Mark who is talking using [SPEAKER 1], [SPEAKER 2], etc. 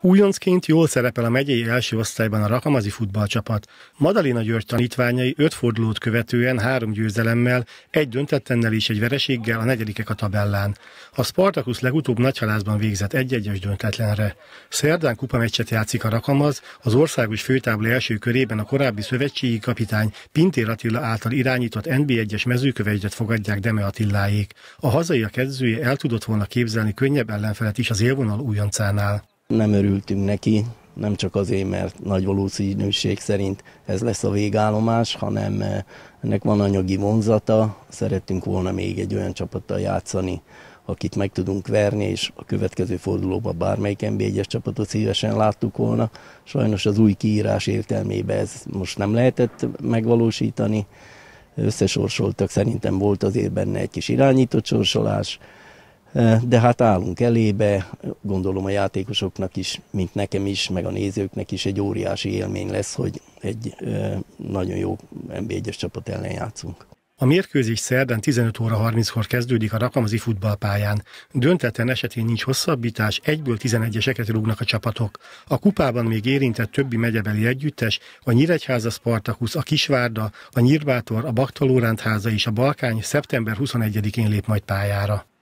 [SPEAKER 1] Újoncként jól szerepel a megyei első osztályban a Rakamazi futballcsapat. Madalina György tanítványai öt fordulót követően három győzelemmel, egy döntetlennel és egy vereséggel a negyedikek a tabellán. A Spartacus legutóbb nagyhalászban végzett egy-egyes döntetlenre. Szerdán kupameccset játszik a Rakamaz, az országos főtábla első körében a korábbi szövetségi kapitány Pintér Attila által irányított NB1-es mezőkövegyet fogadják Deme Attiláék. A hazaiak edzője el tudott volna képzelni könnyebb ellenfelet is az élvonal újoncánál.
[SPEAKER 2] Nem örültünk neki, nem csak azért, mert nagy valószínűség szerint ez lesz a végállomás, hanem eh, ennek van anyagi vonzata, szerettünk volna még egy olyan csapattal játszani, akit meg tudunk verni, és a következő fordulóban bármelyik nb 1 csapatot szívesen láttuk volna. Sajnos az új kiírás értelmében ez most nem lehetett megvalósítani. Összesorsoltak, szerintem volt azért benne egy kis irányított sorsolás, de hát állunk elébe, gondolom a játékosoknak is, mint nekem is, meg a nézőknek is egy óriási élmény lesz, hogy egy nagyon jó nb 1 csapat ellen játszunk.
[SPEAKER 1] A mérkőzés szerdán 15 óra 30-kor kezdődik a rakamazi futballpályán. Döntetlen esetén nincs hosszabbítás, egyből 11-eseket rúgnak a csapatok. A kupában még érintett többi megyebeli együttes, a Nyíregyháza Spartakusz, a Kisvárda, a Nyírbátor, a Baktalóránt és a Balkány szeptember 21-én lép majd pályára.